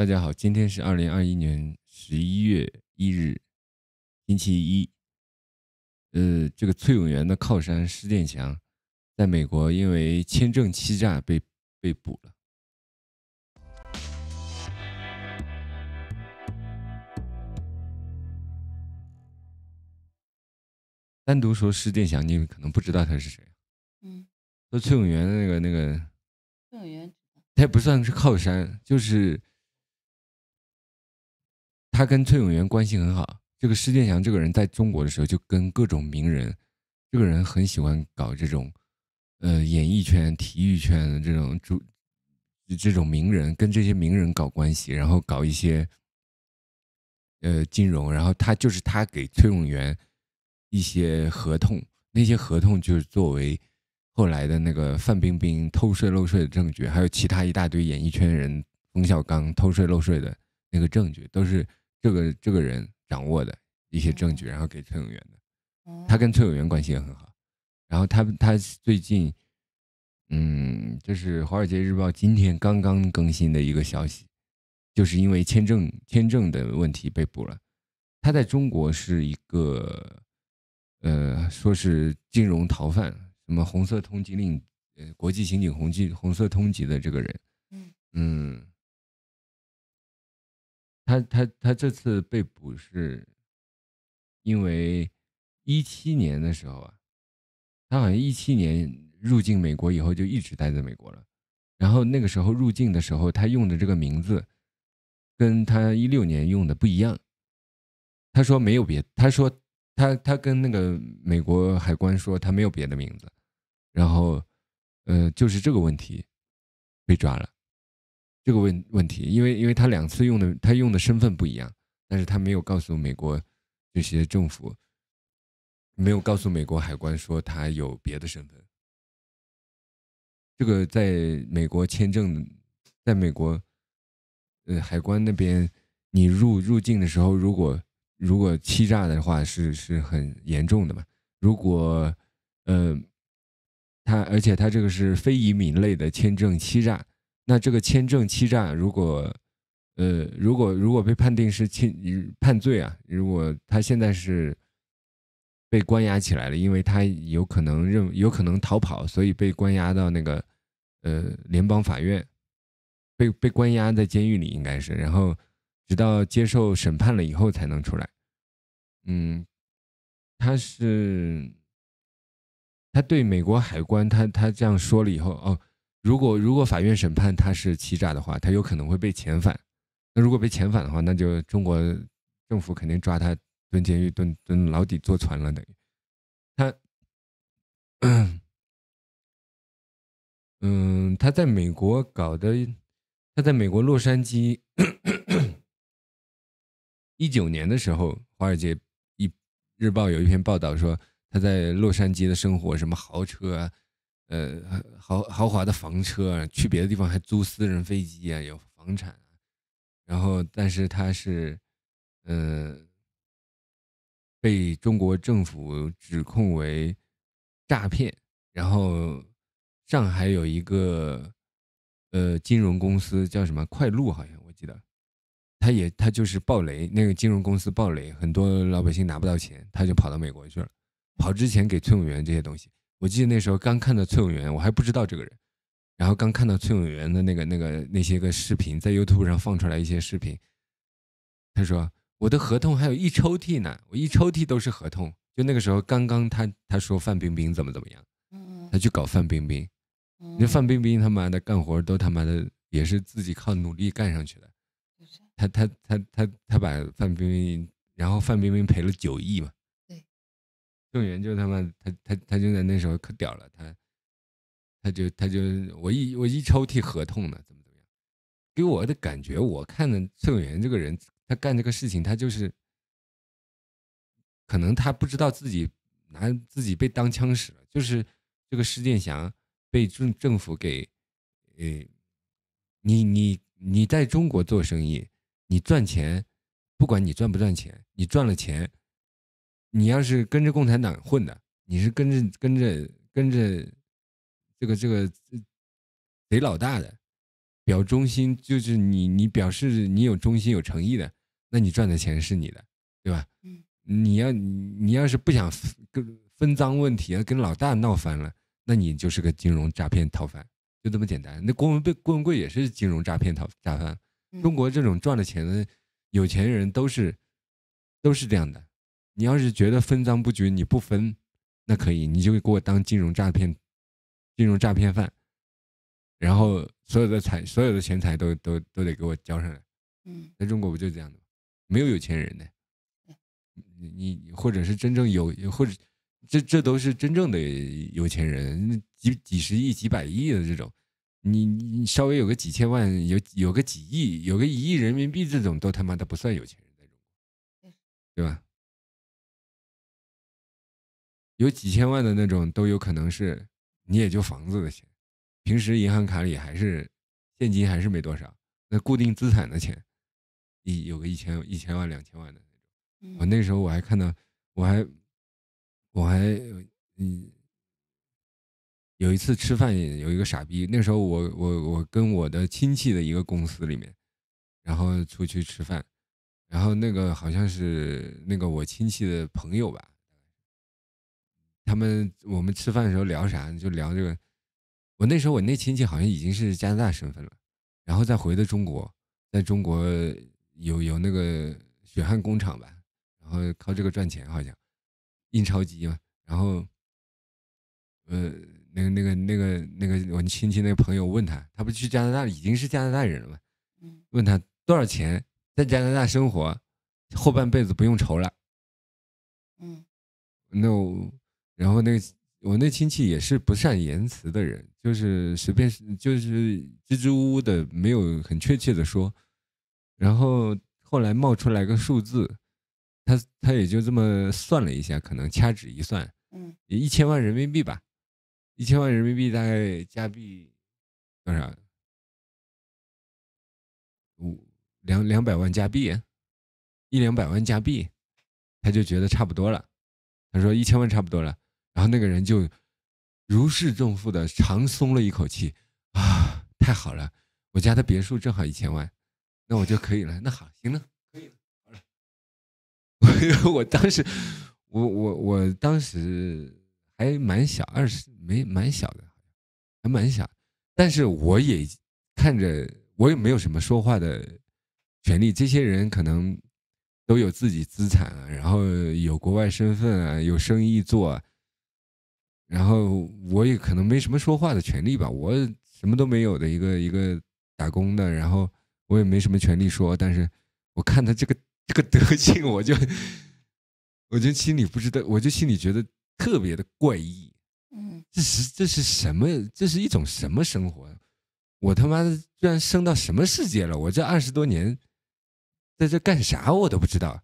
大家好，今天是二零二一年十一月一日，星期一。呃，这个崔永元的靠山施建祥，在美国因为签证欺诈被被捕了。单独说施建祥，你可能不知道他是谁。嗯，说崔永元的那个那个。崔永元。他也不算是靠山，就是。他跟崔永元关系很好。这个施建祥这个人在中国的时候就跟各种名人，这个人很喜欢搞这种，呃，演艺圈、体育圈的这种主，这种名人跟这些名人搞关系，然后搞一些，呃，金融。然后他就是他给崔永元一些合同，那些合同就是作为后来的那个范冰冰偷税漏税的证据，还有其他一大堆演艺圈人冯小刚偷税漏税的那个证据，都是。这个这个人掌握的一些证据，然后给崔永元的，他跟崔永元关系也很好。然后他他最近，嗯，就是《华尔街日报》今天刚刚更新的一个消息，就是因为签证签证的问题被捕了。他在中国是一个，呃，说是金融逃犯，什么红色通缉令，呃，国际刑警红记红色通缉的这个人，嗯。他他他这次被捕是，因为一七年的时候啊，他好像一七年入境美国以后就一直待在美国了，然后那个时候入境的时候他用的这个名字，跟他一六年用的不一样，他说没有别，他说他他跟那个美国海关说他没有别的名字，然后嗯就是这个问题，被抓了。这个问问题，因为因为他两次用的他用的身份不一样，但是他没有告诉美国，这些政府没有告诉美国海关说他有别的身份。这个在美国签证，在美国，呃海关那边，你入入境的时候，如果如果欺诈的话，是是很严重的嘛？如果，嗯，他而且他这个是非移民类的签证欺诈。那这个签证欺诈，如果，呃，如果如果被判定是侵判罪啊，如果他现在是被关押起来了，因为他有可能认，有可能逃跑，所以被关押到那个，呃，联邦法院，被被关押在监狱里应该是，然后直到接受审判了以后才能出来。嗯，他是他对美国海关，他他这样说了以后，哦。如果如果法院审判他是欺诈的话，他有可能会被遣返。那如果被遣返的话，那就中国政府肯定抓他蹲监狱、蹲蹲牢底坐船了。等于他，嗯，他在美国搞的，他在美国洛杉矶一九年的时候，《华尔街一日报》有一篇报道说他在洛杉矶的生活，什么豪车啊。呃，豪豪华的房车，去别的地方还租私人飞机啊，有房产，然后但是他是，呃，被中国政府指控为诈骗。然后上海有一个呃金融公司叫什么快路，好像我记得，他也他就是暴雷，那个金融公司暴雷，很多老百姓拿不到钱，他就跑到美国去了，跑之前给崔永元这些东西。我记得那时候刚看到崔永元，我还不知道这个人。然后刚看到崔永元的那个、那个、那些个视频，在 YouTube 上放出来一些视频。他说：“我的合同还有一抽屉呢，我一抽屉都是合同。”就那个时候，刚刚他他说范冰冰怎么怎么样，他去搞范冰冰。那范冰冰他妈的干活都他妈的也是自己靠努力干上去的，他他他他他把范冰冰，然后范冰冰赔了九亿嘛。宋元就他妈他他他就在那时候可屌了，他他就他就我一我一抽屉合同呢怎么怎么样，给我的感觉，我看的宋元这个人，他干这个事情，他就是可能他不知道自己拿自己被当枪使了，就是这个施建祥被政政府给，呃，你你你在中国做生意，你赚钱，不管你赚不赚钱，你赚了钱。你要是跟着共产党混的，你是跟着跟着跟着这个这个贼老大的表忠心，就是你你表示你有忠心有诚意的，那你赚的钱是你的，对吧？嗯，你要你要是不想跟分赃问题，跟老大闹翻了，那你就是个金融诈骗逃犯，就这么简单。那郭文贵郭文贵也是金融诈骗逃诈犯。中国这种赚了钱的有钱人都是都是这样的。你要是觉得分赃不均，你不分，那可以，你就给我当金融诈骗，金融诈骗犯，然后所有的财所有的钱财都都都得给我交上来。嗯，在中国不就这样的吗？没有有钱人的，你你或者是真正有，或者这这都是真正的有钱人，几几十亿、几百亿的这种，你你稍微有个几千万，有有个几亿，有个一亿人民币这种，都他妈的不算有钱人中国，对吧？有几千万的那种都有可能是，你也就房子的钱，平时银行卡里还是现金还是没多少。那固定资产的钱，一有个一千一千万两千万的那种。我那时候我还看到，我还我还嗯有一次吃饭，有一个傻逼。那时候我我我跟我的亲戚的一个公司里面，然后出去吃饭，然后那个好像是那个我亲戚的朋友吧。他们我们吃饭的时候聊啥？就聊这个。我那时候我那亲戚好像已经是加拿大身份了，然后再回到中国，在中国有有那个血汗工厂吧，然后靠这个赚钱，好像印钞机嘛。然后，呃，那个那个那个那个我亲戚那个朋友问他，他不去加拿大已经是加拿大人了嘛？问他多少钱在加拿大生活，后半辈子不用愁了。嗯。No。然后那个我那亲戚也是不善言辞的人，就是随便就是支支吾吾的，没有很确切的说。然后后来冒出来个数字，他他也就这么算了一下，可能掐指一算，嗯，一千万人民币吧，一千万人民币大概加币多少？五两两百万加币，一两百万加币，他就觉得差不多了。他说一千万差不多了。然后那个人就如释重负的长松了一口气，啊，太好了！我家的别墅正好一千万，那我就可以了。那好，行了，可以了，好了。我 我当时我我我当时还蛮小，二十没蛮小的，还蛮小。但是我也看着我也没有什么说话的权利。这些人可能都有自己资产啊，然后有国外身份啊，有生意做。啊，然后我也可能没什么说话的权利吧，我什么都没有的一个一个打工的，然后我也没什么权利说，但是我看他这个这个德行，我就我就心里不知道，我就心里觉得特别的怪异，嗯，这是这是什么？这是一种什么生活？我他妈的居然生到什么世界了？我这二十多年在这干啥我都不知道，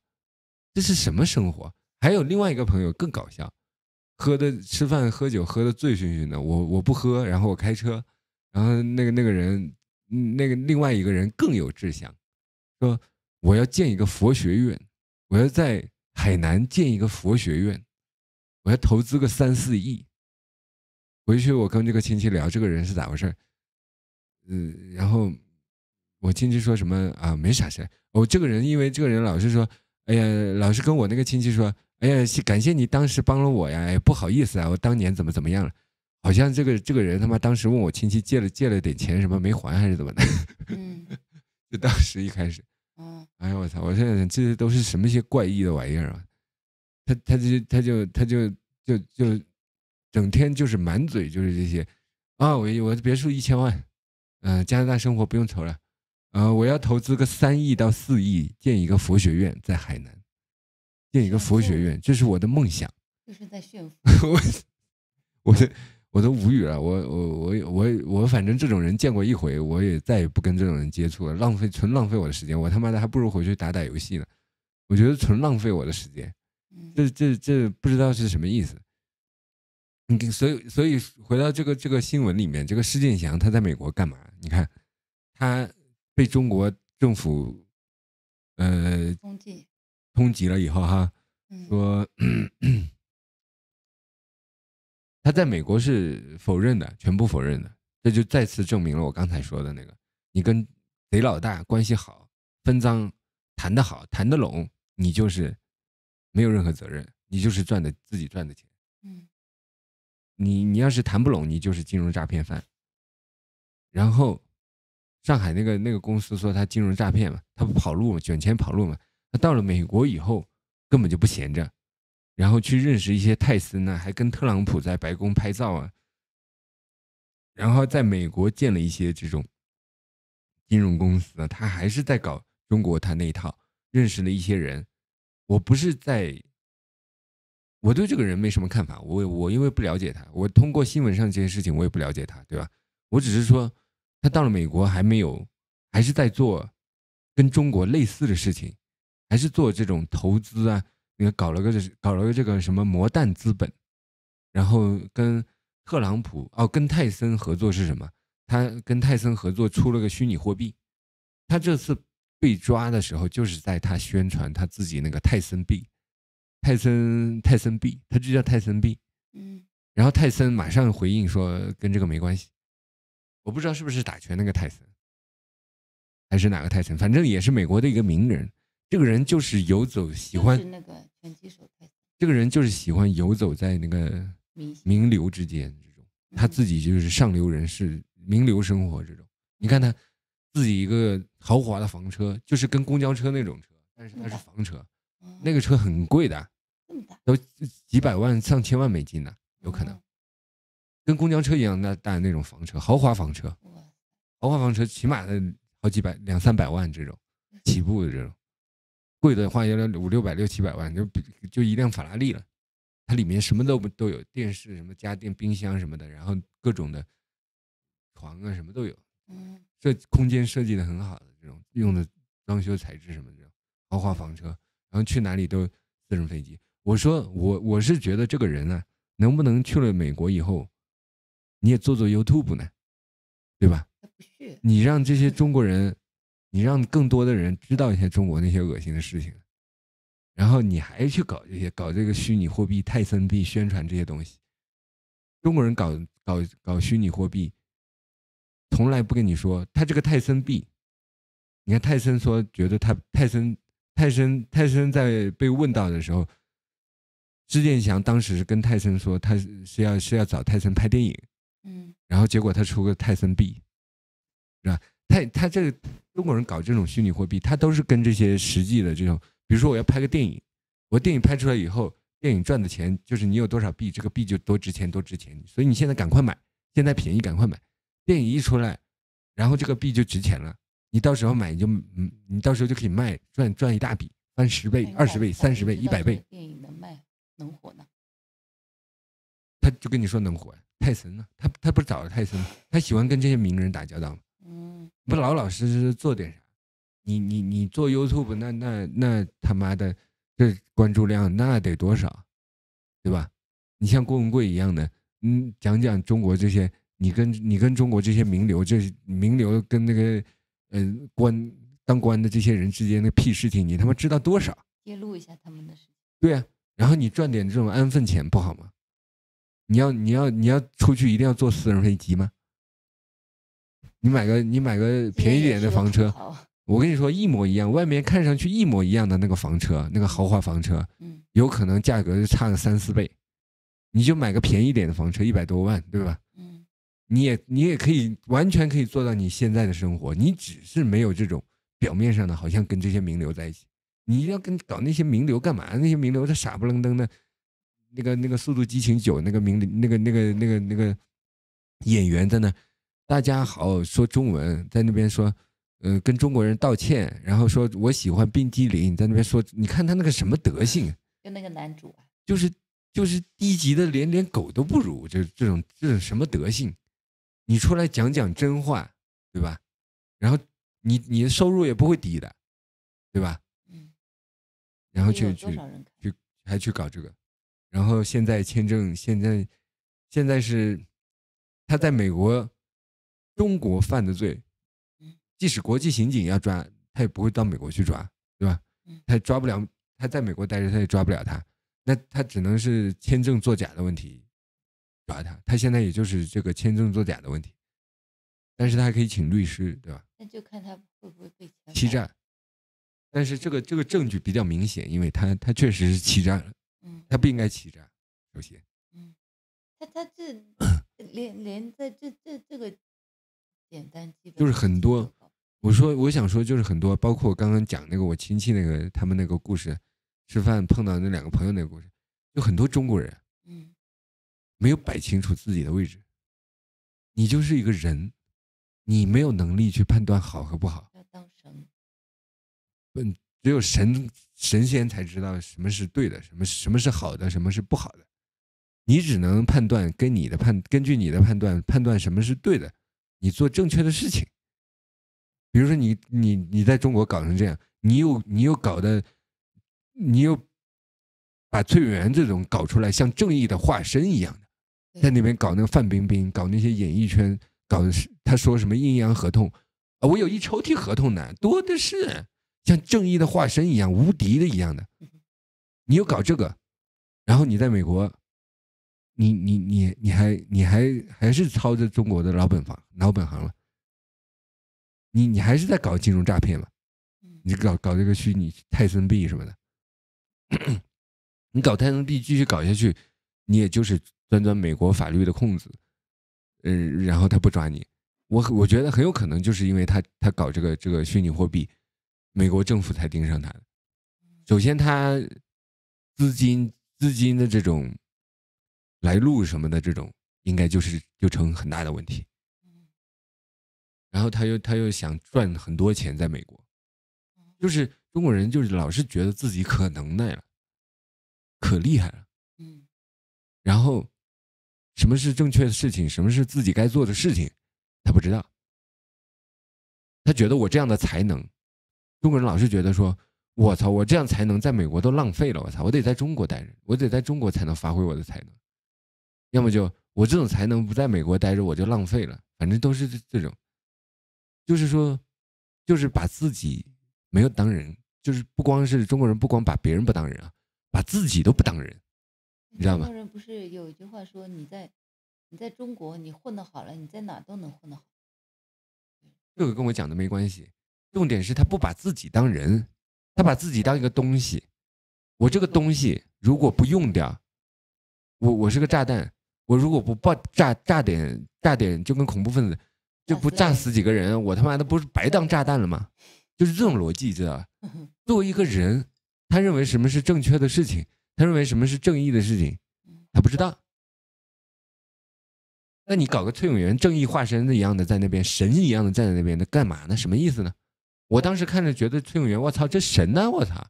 这是什么生活？还有另外一个朋友更搞笑。喝的吃饭喝酒喝的醉醺醺的，我我不喝，然后我开车，然后那个那个人，那个另外一个人更有志向，说我要建一个佛学院，我要在海南建一个佛学院，我要投资个三四亿。回去我跟这个亲戚聊，这个人是咋回事？嗯，然后我亲戚说什么啊，没啥事儿，我这个人因为这个人老是说，哎呀，老是跟我那个亲戚说。哎呀，感谢你当时帮了我呀！哎、不好意思啊，我当年怎么怎么样了？好像这个这个人他妈当时问我亲戚借了借了点钱，什么没还还是怎么的？嗯，当时一开始，哦，哎呀，我操！我现想这些都是什么些怪异的玩意儿啊？他他就他就他就就就整天就是满嘴就是这些，啊，我我别墅一千万，嗯，加拿大生活不用愁了，呃，我要投资个三亿到四亿建一个佛学院在海南。建一个佛学院，这是我的梦想。就是在炫富。我，我，我都无语了。我，我，我，我，我，反正这种人见过一回，我也再也不跟这种人接触了。浪费，纯浪费我的时间。我他妈的还不如回去打打游戏呢。我觉得纯浪费我的时间。这，这，这不知道是什么意思。你所以，所以回到这个这个新闻里面，这个施建祥他在美国干嘛？你看，他被中国政府，呃，通缉了以后哈，说 他在美国是否认的，全部否认的，这就再次证明了我刚才说的那个，你跟贼老大关系好，分赃谈得好，谈得拢，你就是没有任何责任，你就是赚的自己赚的钱。嗯，你你要是谈不拢，你就是金融诈骗犯。然后上海那个那个公司说他金融诈骗嘛，他不跑路嘛，卷钱跑路嘛。到了美国以后，根本就不闲着，然后去认识一些泰森呢，还跟特朗普在白宫拍照啊。然后在美国建了一些这种金融公司，他还是在搞中国他那一套，认识了一些人。我不是在，我对这个人没什么看法，我我因为不了解他，我通过新闻上这些事情我也不了解他，对吧？我只是说，他到了美国还没有，还是在做跟中国类似的事情。还是做这种投资啊？你看，搞了个搞了个这个什么魔弹资本，然后跟特朗普哦，跟泰森合作是什么？他跟泰森合作出了个虚拟货币。他这次被抓的时候，就是在他宣传他自己那个泰森币，泰森泰森币，他就叫泰森币。嗯。然后泰森马上回应说，跟这个没关系。我不知道是不是打拳那个泰森，还是哪个泰森，反正也是美国的一个名人。这个人就是游走，喜欢那个拳击手。这个人就是喜欢游走在那个名流之间，这种他自己就是上流人士、名流生活这种。你看他自己一个豪华的房车，就是跟公交车那种车，但是他是房车，那个车很贵的，都几百万、上千万美金呢，有可能跟公交车一样那大那种房车，豪华房车，豪华房车起码的好几百、两三百万这种起步的这种。贵的话要五六百六七百万，就就一辆法拉利了，它里面什么都不都有电视、什么家电、冰箱什么的，然后各种的床啊什么都有。嗯，这空间设计的很好的这种用的装修材质什么这种豪华房车，然后去哪里都私人飞机。我说我我是觉得这个人呢，能不能去了美国以后，你也做做 YouTube 呢，对吧？不去。你让这些中国人。你让更多的人知道一些中国那些恶心的事情，然后你还去搞这些搞这个虚拟货币泰森币宣传这些东西。中国人搞搞搞虚拟货币，从来不跟你说他这个泰森币。你看泰森说觉得他泰森泰森泰森在被问到的时候，施建祥当时是跟泰森说他是要是要找泰森拍电影，嗯，然后结果他出个泰森币，是吧？泰他这。个。中国人搞这种虚拟货币，他都是跟这些实际的这种，比如说我要拍个电影，我电影拍出来以后，电影赚的钱就是你有多少币，这个币就多值钱多值钱。所以你现在赶快买，现在便宜赶快买。电影一出来，然后这个币就值钱了，你到时候买你就嗯，你到时候就可以卖，赚赚一大笔，翻十倍、二十倍、三十倍、一百倍。电影能卖能火呢？他就跟你说能火，泰森呢？他他不是找的泰森，他喜欢跟这些名人打交道吗？不老老实实做点啥？你你你做 YouTube 那那那他妈的这关注量那得多少，对吧？你像郭文贵一样的，嗯，讲讲中国这些，你跟你跟中国这些名流，这名流跟那个嗯官当官的这些人之间的屁事情，你他妈知道多少？揭露一下他们的事。情。对啊，然后你赚点这种安分钱不好吗？你要你要你要出去一定要坐私人飞机吗？你买个你买个便宜点的房车，我跟你说一模一样，外面看上去一模一样的那个房车，那个豪华房车，有可能价格就差个三四倍。你就买个便宜点的房车，一百多万，对吧？你也你也可以完全可以做到你现在的生活，你只是没有这种表面上的，好像跟这些名流在一起。你要跟搞那些名流干嘛？那些名流他傻不愣登的，那个那个《速度激情九》那个名那个那个那个那个演员在那。大家好，说中文，在那边说，呃，跟中国人道歉，然后说我喜欢冰激凌，在那边说，你看他那个什么德性，就那个男主，就是就是低级的，连连狗都不如，就这种这种什么德性，你出来讲讲真话，对吧？然后你你的收入也不会低的，对吧？嗯，然后去去去还去搞这个，然后现在签证现在现在是他在美国。中国犯的罪，即使国际刑警要抓他，也不会到美国去抓，对吧？他抓不了，他在美国待着，他也抓不了他。那他只能是签证作假的问题，抓他。他现在也就是这个签证作假的问题，但是他还可以请律师，对吧？那就看他会不会被欺诈。但是这个这个证据比较明显，因为他他确实是欺诈了，嗯，他不应该欺诈，首先，嗯，他他这 连连在这这这个。简单，就是很多。我说，我想说，就是很多，包括刚刚讲那个我亲戚那个他们那个故事，吃饭碰到那两个朋友那个故事，有很多中国人，嗯，没有摆清楚自己的位置。你就是一个人，你没有能力去判断好和不好。要当神？嗯，只有神神仙才知道什么是对的，什么什么是好的，什么是不好的。你只能判断，跟你的判根据你的判断判断什么是对的。你做正确的事情，比如说你你你在中国搞成这样，你又你又搞的，你又把崔永元这种搞出来像正义的化身一样的，在那边搞那个范冰冰，搞那些演艺圈，搞的是他说什么阴阳合同，我有一抽屉合同呢，多的是，像正义的化身一样无敌的一样的，你又搞这个，然后你在美国。你你你你还你还还是操着中国的老本行老本行了，你你还是在搞金融诈骗嘛？你搞搞这个虚拟泰森币什么的，你搞泰森币继续搞下去，你也就是钻钻美国法律的空子，嗯，然后他不抓你，我我觉得很有可能就是因为他他搞这个这个虚拟货币，美国政府才盯上他的，首先他资金资金的这种。来路什么的这种，应该就是就成很大的问题。然后他又他又想赚很多钱，在美国，就是中国人就是老是觉得自己可能耐了，可厉害了。嗯，然后什么是正确的事情，什么是自己该做的事情，他不知道。他觉得我这样的才能，中国人老是觉得说，我操，我这样才能在美国都浪费了，我操，我得在中国待着，我得在中国才能发挥我的才能。要么就我这种才能不在美国待着我就浪费了，反正都是这种，就是说，就是把自己没有当人，就是不光是中国人，不光把别人不当人啊，把自己都不当人，你知道吗？中国人不是有一句话说，你在你在中国你混的好了，你在哪都能混得好。这个跟我讲的没关系，重点是他不把自己当人，他把自己当一个东西，我这个东西如果不用掉，我我是个炸弹。我如果不爆炸炸点炸点，就跟恐怖分子，就不炸死几个人，我他妈的不是白当炸弹了吗？就是这种逻辑，知道吧？作为一个人，他认为什么是正确的事情，他认为什么是正义的事情，他不知道。那你搞个崔永元正义化身一样的在那边神一样的站在那边，那干嘛？那什么意思呢？我当时看着觉得崔永元，我操，这神呢？我操！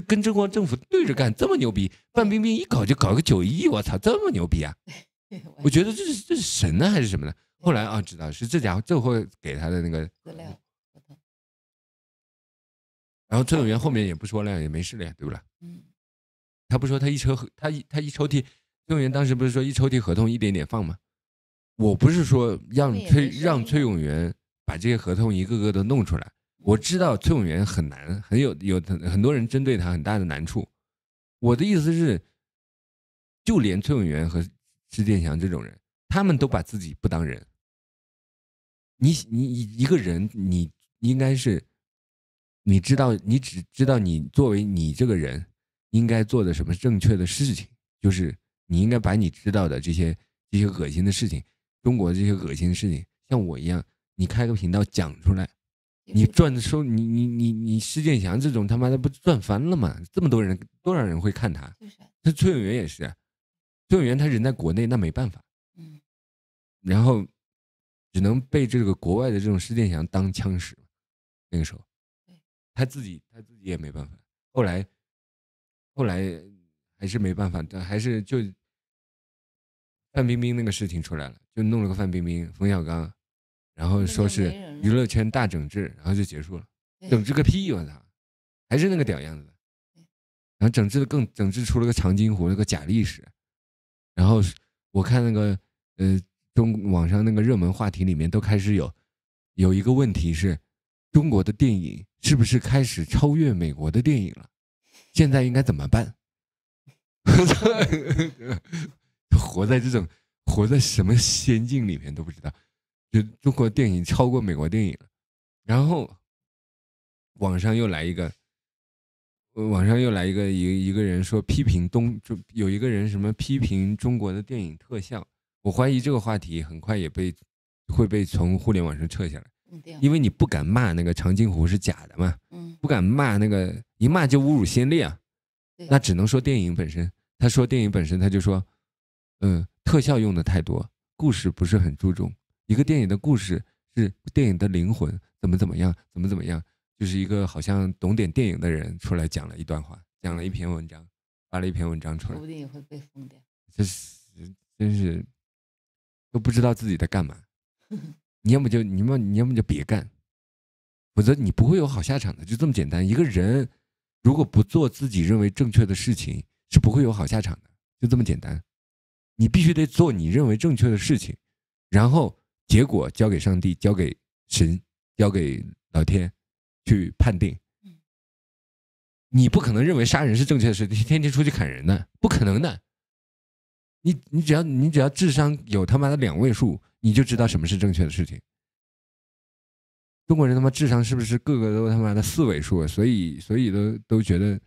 跟中国政府对着干，这么牛逼！范冰冰一搞就搞个九亿，我操，这么牛逼啊！我觉得这是这是神呢还是什么的？后来啊，知道是这家伙最后给他的那个然后崔永元后面也不说了，也没事了，对不对？嗯。他不说他一抽他一他一抽屉，崔永元当时不是说一抽屉合同一点点放吗？我不是说让崔让崔永元把这些合同一个个都弄出来。我知道崔永元很难，很有有很很多人针对他很大的难处。我的意思是，就连崔永元和施建祥这种人，他们都把自己不当人。你你一个人，你应该是你知道，你只知道你作为你这个人应该做的什么正确的事情，就是你应该把你知道的这些这些恶心的事情，中国的这些恶心的事情，像我一样，你开个频道讲出来。你赚的时候，你你你你施建祥这种他妈的不赚翻了吗？这么多人，多少人会看他？就是崔永元也是，崔永元他人在国内，那没办法。嗯。然后只能被这个国外的这种施建祥当枪使，那个时候。对。他自己他自己也没办法。后来后来还是没办法，但还是就范冰冰那个事情出来了，就弄了个范冰冰、冯小刚，然后说是。娱乐圈大整治，然后就结束了。整治个屁！我操，还是那个屌样子。然后整治的更整治出了个长津湖，那个假历史。然后我看那个呃中网上那个热门话题里面都开始有有一个问题是：中国的电影是不是开始超越美国的电影了？现在应该怎么办？活在这种活在什么仙境里面都不知道。就中国电影超过美国电影了，然后网上又来一个，网上又来一个一一个人说批评东就有一个人什么批评中国的电影特效，我怀疑这个话题很快也被会被从互联网上撤下来，因为你不敢骂那个长津湖是假的嘛，不敢骂那个一骂就侮辱先烈啊，那只能说电影本身，他说电影本身他就说，嗯，特效用的太多，故事不是很注重。一个电影的故事是电影的灵魂，怎么怎么样，怎么怎么样，就是一个好像懂点电影的人出来讲了一段话，讲了一篇文章，发了一篇文章出来，说不定也会被封掉。这是，真是，都不知道自己在干嘛。你要么就你们，你要么就别干，否则你不会有好下场的，就这么简单。一个人如果不做自己认为正确的事情，是不会有好下场的，就这么简单。你必须得做你认为正确的事情，然后。结果交给上帝，交给神，交给老天去判定。你不可能认为杀人是正确的事，天天出去砍人呢？不可能的。你你只要你只要智商有他妈的两位数，你就知道什么是正确的事情。中国人他妈智商是不是个个都他妈的四位数？所以所以都都觉得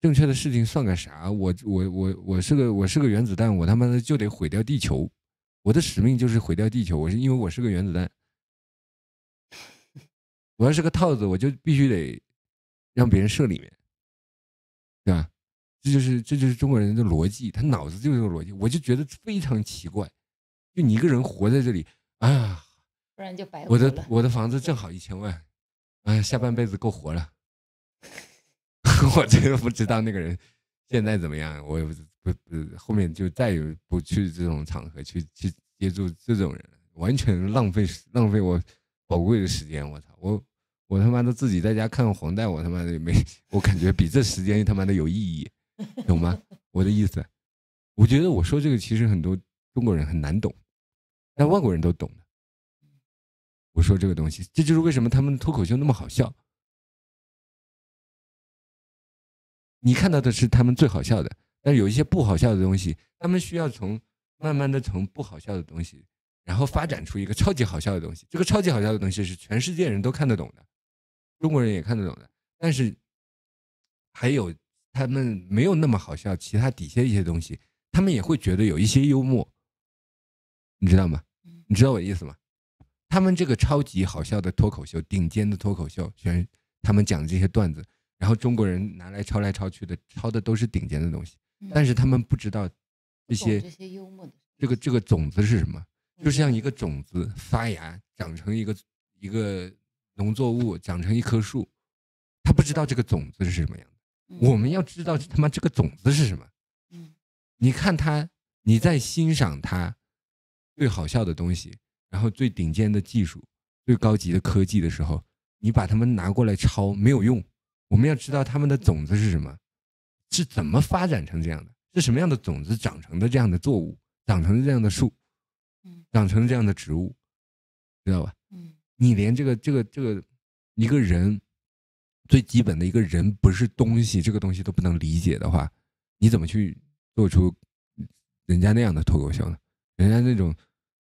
正确的事情算个啥？我我我我是个我是个原子弹，我他妈的就得毁掉地球。我的使命就是毁掉地球，我是因为我是个原子弹。我要是个套子，我就必须得让别人射里面，对吧？这就是这就是中国人的逻辑，他脑子就是个逻辑。我就觉得非常奇怪，就你一个人活在这里啊，不然就白活我的我的房子正好一千万，嗯，下半辈子够活了。我这个不知道那个人现在怎么样，我也不知。后面就再也不去这种场合去去接触这种人，完全浪费浪费我宝贵的时间。我操，我我他妈的自己在家看黄带，我他妈的没，我感觉比这时间他妈的有意义，懂吗？我的意思，我觉得我说这个其实很多中国人很难懂，但外国人都懂。我说这个东西，这就是为什么他们脱口秀那么好笑。你看到的是他们最好笑的。但有一些不好笑的东西，他们需要从慢慢的从不好笑的东西，然后发展出一个超级好笑的东西。这个超级好笑的东西是全世界人都看得懂的，中国人也看得懂的。但是还有他们没有那么好笑，其他底下一些东西，他们也会觉得有一些幽默，你知道吗？你知道我的意思吗？他们这个超级好笑的脱口秀，顶尖的脱口秀，全他们讲的这些段子，然后中国人拿来抄来抄去的，抄的都是顶尖的东西。但是他们不知道这些这些幽默的这个这个种子是什么，就像一个种子发芽长成一个一个农作物长成一棵树，他不知道这个种子是什么样。我们要知道他妈这个种子是什么。嗯，你看他，你在欣赏他最好笑的东西，然后最顶尖的技术，最高级的科技的时候，你把他们拿过来抄没有用。我们要知道他们的种子是什么。是怎么发展成这样的？是什么样的种子长成的这样的作物？长成的这样的树？长成这样的植物，知道吧？你连这个这个这个一个人最基本的一个人不是东西，这个东西都不能理解的话，你怎么去做出人家那样的脱口秀呢？人家那种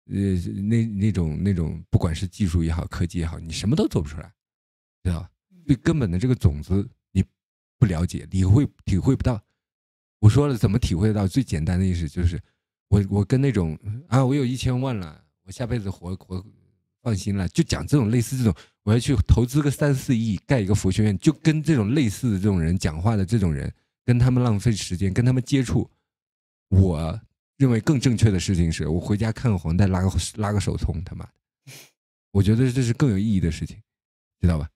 呃那那种那种，不管是技术也好，科技也好，你什么都做不出来，知道吧？最根本的这个种子。不了解，你会体会不到。我说了，怎么体会到？最简单的意思就是，我我跟那种啊，我有一千万了，我下辈子活活放心了，就讲这种类似这种，我要去投资个三四亿盖一个佛学院，就跟这种类似的这种人讲话的这种人，跟他们浪费时间，跟他们接触，我认为更正确的事情是我回家看黄带拉个拉个手葱，他妈的，我觉得这是更有意义的事情，知道吧？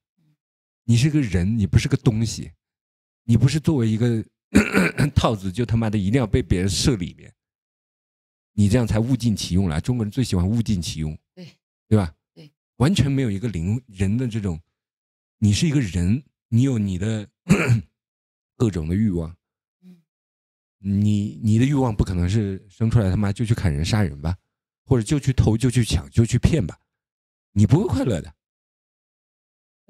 你是个人，你不是个东西。你不是作为一个 套子，就他妈的一定要被别人设里面，你这样才物尽其用来。中国人最喜欢物尽其用，对对吧？对，完全没有一个灵人的这种，你是一个人，你有你的 各种的欲望，嗯，你你的欲望不可能是生出来他妈就去砍人、杀人吧，或者就去偷、就去抢、就去骗吧，你不会快乐的。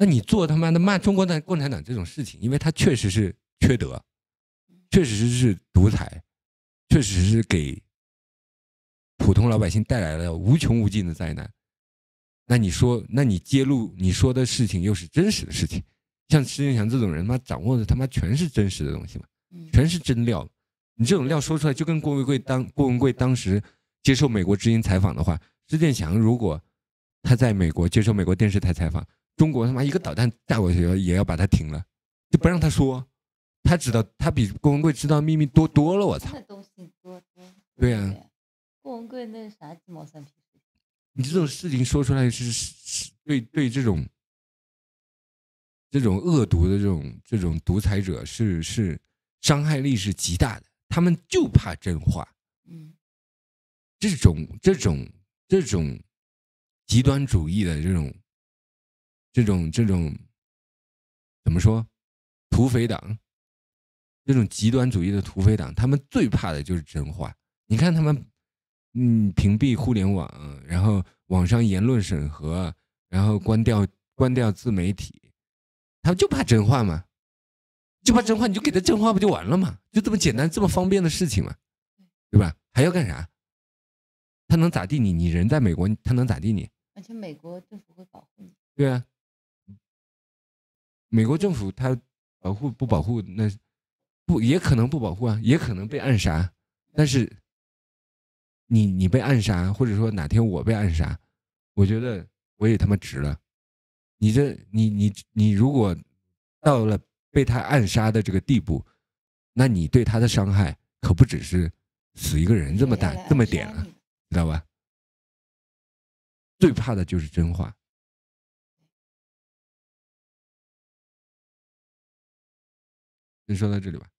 那你做他妈的骂中国的共产党这种事情，因为他确实是缺德，确实是独裁，确实是给普通老百姓带来了无穷无尽的灾难。那你说，那你揭露你说的事情又是真实的事情？像施建强这种人，他妈掌握的他妈全是真实的东西嘛，全是真料。你这种料说出来，就跟郭文贵当郭文贵当时接受美国之音采访的话，施建强如果他在美国接受美国电视台采访。中国他妈一个导弹带过去，也要把他停了，就不让他说。他知道他比郭文贵知道秘密多多了。我操，东西多多。对啊，郭文贵那啥鸡毛蒜皮。你这种事情说出来是是对对这种这种恶毒的这种这种独裁者是是伤害力是极大的，他们就怕真话。嗯，这种这种这种极端主义的这种。这种这种怎么说？土匪党这种极端主义的土匪党，他们最怕的就是真话。你看他们，嗯，屏蔽互联网，然后网上言论审核，然后关掉关掉自媒体，他们就怕真话吗？就怕真话，你就给他真话不就完了吗？就这么简单，这么方便的事情嘛，对吧？还要干啥？他能咋地你？你人在美国，他能咋地你？而且美国政府会保护你。对啊。美国政府他保护不保护？那不也可能不保护啊，也可能被暗杀。但是你你被暗杀，或者说哪天我被暗杀，我觉得我也他妈值了。你这你你你如果到了被他暗杀的这个地步，那你对他的伤害可不只是死一个人这么大这么点了，知道吧？最怕的就是真话。先说到这里吧。